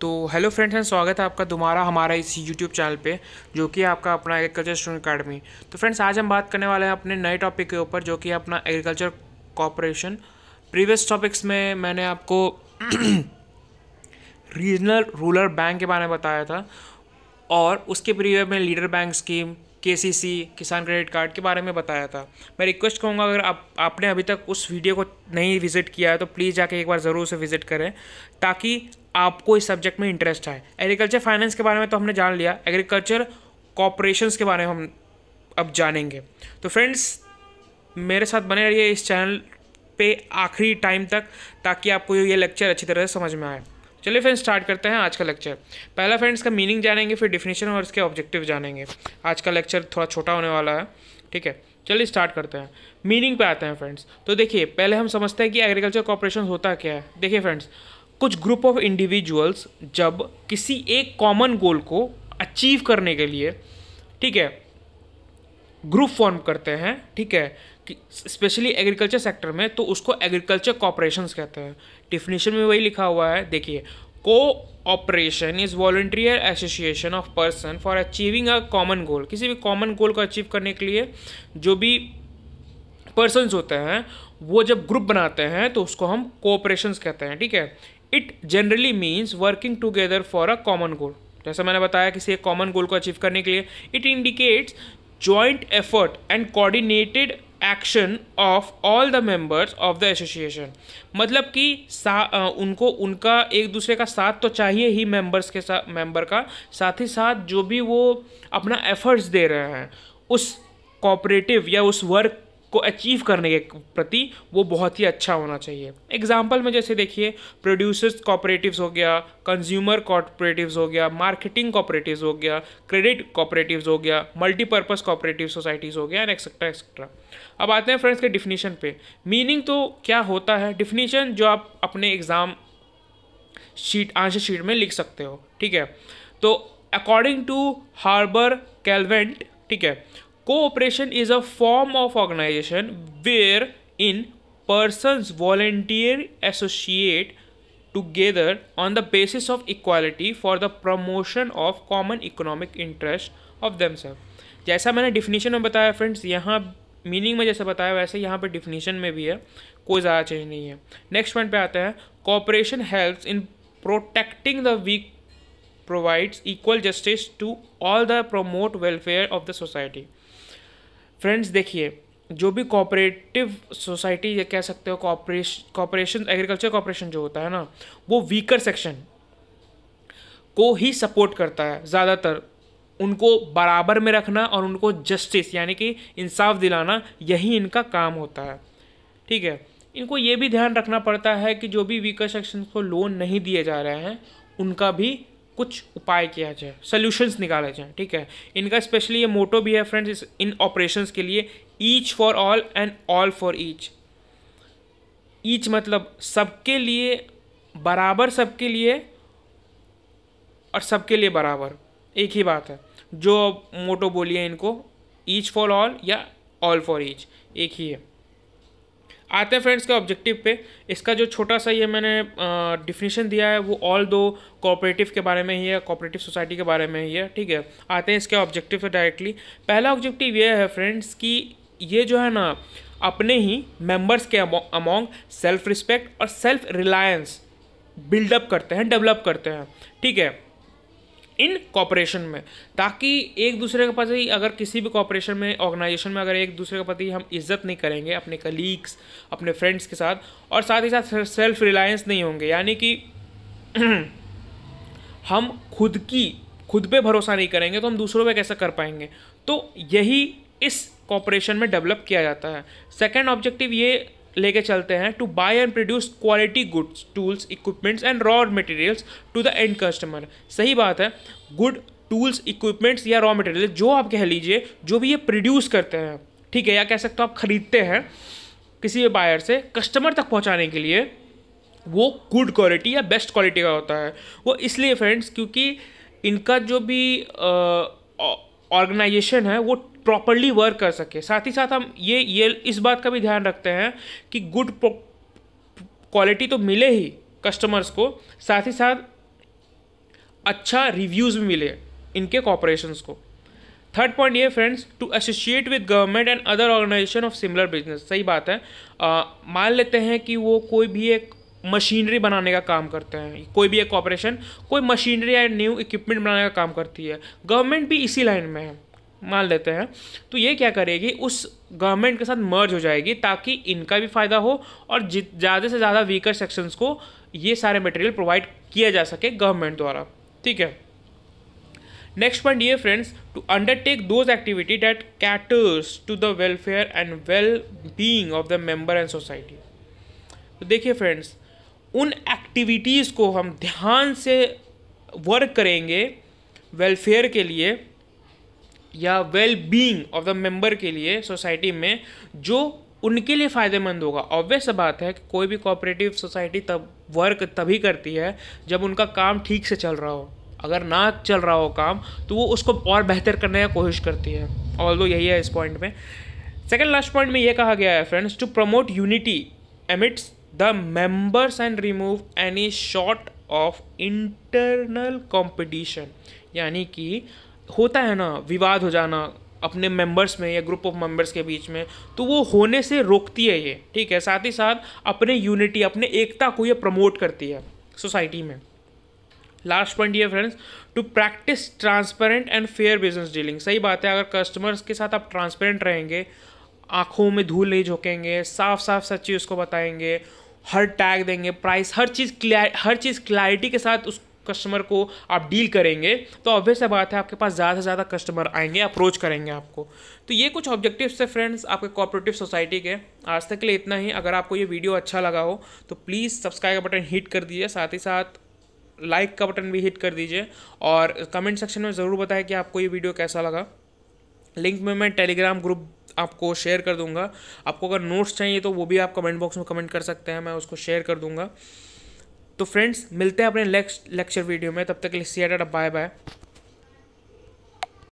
तो hello friends and स्वागत है आपका दोबारा हमारा इस यूट्यूब चैनल पे जो कि आपका अपना एग्रीकल्चर स्टूडेंट अकेडमी तो फ्रेंड्स आज हम बात करने वाले हैं अपने नए टॉपिक के ऊपर जो कि अपना एग्रीकल्चर कॉपरेशन प्रीवियस टॉपिक्स में मैंने आपको रीजनल रूरल बैंक के बारे में बताया था और उसके प्रीवियस में leader bank scheme KCC Kisan credit card के बारे में बताया था मैं रिक्वेस्ट करूँगा अगर आप आपने अभी तक उस वीडियो को नहीं विजिट किया है तो प्लीज़ जाके एक बार ज़रूर उसे विजिट करें ताकि आपको इस सब्जेक्ट में इंटरेस्ट आए एग्रीकल्चर फाइनेंस के बारे में तो हमने जान लिया एग्रीकल्चर कॉपरेशन के बारे में हम अब जानेंगे तो फ्रेंड्स मेरे साथ बने रहिए इस चैनल पे आखिरी टाइम तक ताकि आपको ये लेक्चर अच्छी तरह से समझ में आए चलिए फ्रेंड्स स्टार्ट करते हैं आज का लेक्चर पहला फ्रेंड्स का मीनिंग जानेंगे फिर डिफिनेशन और इसके ऑब्जेक्टिव जानेंगे आज का लेक्चर थोड़ा छोटा होने वाला है ठीक है चलिए स्टार्ट करते हैं मीनिंग पे आते हैं फ्रेंड्स तो देखिए पहले हम समझते हैं कि एग्रीकल्चर कॉपरेशन होता क्या है देखिए फ्रेंड्स कुछ ग्रुप ऑफ इंडिविजुअल्स जब किसी एक कॉमन गोल को अचीव करने के लिए ठीक है ग्रुप फॉर्म करते हैं ठीक है कि स्पेशली एग्रीकल्चर सेक्टर में तो उसको एग्रीकल्चर कॉपरेशंस कहते हैं डिफिनेशन में वही लिखा हुआ है देखिए को operation is voluntary association of person for achieving a common goal किसी भी कॉमन गोल को अचीव करने के लिए जो भी पर्सनस होते हैं वो जब ग्रुप बनाते हैं तो उसको हम कोऑपरेशन कहते हैं ठीक है it generally means working together for a common goal जैसा मैंने बताया किसी एक कॉमन गोल को अचीव करने के लिए it indicates joint effort and coordinated action of all the members of the association मतलब कि उनको उनका एक दूसरे का साथ तो चाहिए ही मेंबर्स के साथ मेंबर का साथ ही साथ जो भी वो अपना एफर्ट्स दे रहे हैं उस कॉपरेटिव या उस वर्क को अचीव करने के प्रति वो बहुत ही अच्छा होना चाहिए एग्जाम्पल में जैसे देखिए प्रोड्यूसर्स कॉपरेटिव्स हो गया कंज्यूमर कॉपरेटिव्स हो गया मार्केटिंग कॉपरेटिव्स हो गया क्रेडिट कॉपरेटिव्स हो गया मल्टीपर्पज़ कॉपरेटिव सोसाइटीज़ हो गया एंड एक्सेट्रा एक्सेट्रा अब आते हैं फ्रेंड्स के डिफिनीशन पे मीनिंग तो क्या होता है डिफिनीशन जो आप अपने एग्ज़ाम शीट आंसर शीट में लिख सकते हो ठीक है तो अकॉर्डिंग टू हार्बर कैलवेंट ठीक है cooperation is a form of organization where in person volunteer associate together on the basis of equality for the promotion of common economic interest of them self जैसा मैंने definition में बताया friends यहाँ meaning में जैसे बताया वैसे यहाँ पर डिफिनीशन में भी है कोई ज़्यादा चेंज नहीं है नेक्स्ट पॉइंट पर आते हैं cooperation help in protecting the weak provides equal justice to all the promote welfare of the society friends देखिए जो भी कॉपरेटिव सोसाइटी या कह सकते हो कॉपरेश कॉपरेशन एग्रीकल्चर कॉपरेशन जो होता है ना वो वीकर सेक्शन को ही सपोर्ट करता है ज़्यादातर उनको बराबर में रखना और उनको जस्टिस यानी कि इंसाफ दिलाना यही इनका काम होता है ठीक है इनको ये भी ध्यान रखना पड़ता है कि जो भी वीकर सेक्शन को लोन नहीं दिए जा रहे हैं उनका भी कुछ उपाय किया जाए सोल्यूशंस निकाले जाए ठीक है इनका स्पेशली ये मोटो भी है फ्रेंड्स इन ऑपरेशंस के लिए each for all and all for each each मतलब सबके लिए बराबर सबके लिए और सबके लिए बराबर एक ही बात है जो मोटो बोलिए इनको ईच फॉर ऑल या ऑल फॉर ईच एक ही है आते हैं फ्रेंड्स के ऑब्जेक्टिव पे इसका जो छोटा सा ये मैंने डिफिनेशन दिया है वो ऑल दो कोऑपरेटिव के बारे में ही है कोऑपरेटिव सोसाइटी के बारे में ही है ठीक है आते हैं इसके ऑब्जेक्टिव पे डायरेक्टली पहला ऑब्जेक्टिव ये है फ्रेंड्स कि ये जो है ना अपने ही मेंबर्स के अमोंग सेल्फ रिस्पेक्ट और सेल्फ रिलायंस बिल्डअप करते हैं डेवलप करते हैं ठीक है इन कॉपरेशन में ताकि एक दूसरे के प्रति अगर किसी भी कॉपरेशन में ऑर्गेनाइजेशन में अगर एक दूसरे के प्रति हम इज्जत नहीं करेंगे अपने कलीग्स अपने फ्रेंड्स के साथ और साथ ही साथ सेल्फ रिलायंस नहीं होंगे यानी कि हम खुद की खुद पे भरोसा नहीं करेंगे तो हम दूसरों पे कैसे कर पाएंगे तो यही इस कॉपरेशन में डेवलप किया जाता है सेकेंड ऑब्जेक्टिव ये लेके चलते हैं to buy and produce quality goods tools equipments and raw materials to the end customer सही बात है गुड टूल्स इक्विपमेंट्स या रॉ मटेरियल जो आप कह लीजिए जो भी ये प्रोड्यूस करते हैं ठीक है या कह सकते हो आप खरीदते हैं किसी भी बायर से कस्टमर तक पहुंचाने के लिए वो गुड क्वालिटी या बेस्ट क्वालिटी का होता है वो इसलिए फ्रेंड्स क्योंकि इनका जो भी ऑर्गेनाइजेशन है वो प्रॉपरली वर्क कर सके साथ ही साथ हम ये ये इस बात का भी ध्यान रखते हैं कि गुड क्वालिटी तो मिले ही कस्टमर्स को साथ ही साथ अच्छा रिव्यूज़ भी मिले इनके कॉपरेशंस को थर्ड पॉइंट ये friends to associate with government and other organization of similar business सही बात है मान लेते हैं कि वो कोई भी एक मशीनरी बनाने का काम करते हैं कोई भी एक कॉपरेशन कोई मशीनरी या न्यू इक्विपमेंट बनाने का काम करती है गवर्नमेंट भी इसी लाइन में है मान लेते हैं तो ये क्या करेगी उस गवर्नमेंट के साथ मर्ज हो जाएगी ताकि इनका भी फ़ायदा हो और ज़्यादा से ज़्यादा वीकर सेक्शंस को ये सारे मटेरियल प्रोवाइड किया जा सके गवर्नमेंट द्वारा ठीक है नेक्स्ट पॉइंट ये friends to undertake those activity that caters to the welfare and well being of the member and society तो देखिए फ्रेंड्स उन एक्टिविटीज़ को हम ध्यान से वर्क करेंगे वेलफेयर के लिए या well being of the member के लिए सोसाइटी में जो उनके लिए फ़ायदेमंद होगा ऑब्वियस बात है कि कोई भी कोऑपरेटिव सोसाइटी तब वर्क तभी करती है जब उनका काम ठीक से चल रहा हो अगर ना चल रहा हो काम तो वो उसको और बेहतर करने की कोशिश करती है ऑल यही है इस पॉइंट में सेकेंड लास्ट पॉइंट में ये कहा गया है friends to promote unity amongst the members and remove any sort of internal competition यानी कि होता है ना विवाद हो जाना अपने मेंबर्स में या ग्रुप ऑफ मेंबर्स के बीच में तो वो होने से रोकती है ये ठीक है साथ ही साथ अपने यूनिटी अपने एकता को ये प्रमोट करती है सोसाइटी में लास्ट पॉइंट ये friends to practice transparent and fair business dealing सही बात है अगर कस्टमर्स के साथ आप ट्रांसपेरेंट रहेंगे आँखों में धूल नहीं झोंकेंगे साफ साफ सच्ची उसको बताएंगे हर टैग देंगे प्राइस हर चीज़ क्लियर हर चीज़ क्लैरिटी के साथ उस कस्टमर को आप डील करेंगे तो ऑब्वियस बात है आपके पास ज़्यादा से ज़्यादा कस्टमर आएंगे अप्रोच करेंगे आपको तो ये कुछ ऑब्जेक्टिव्स थे फ्रेंड्स आपके कॉपरेटिव सोसाइटी के आज तक के लिए इतना ही अगर आपको ये वीडियो अच्छा लगा हो तो प्लीज़ सब्सक्राइब का बटन हिट कर दीजिए साथ ही साथ लाइक का बटन भी हिट कर दीजिए और कमेंट सेक्शन में ज़रूर बताएं कि आपको ये वीडियो कैसा लगा लिंक में मैं टेलीग्राम ग्रुप आपको शेयर कर दूंगा आपको अगर नोट्स चाहिए तो वो भी आप कमेंट बॉक्स में कमेंट कर सकते हैं मैं उसको शेयर कर दूंगा तो फ्रेंड्स मिलते हैं अपने नेक्स्ट लेक्चर वीडियो में तब तक के लिए सी बाय बाय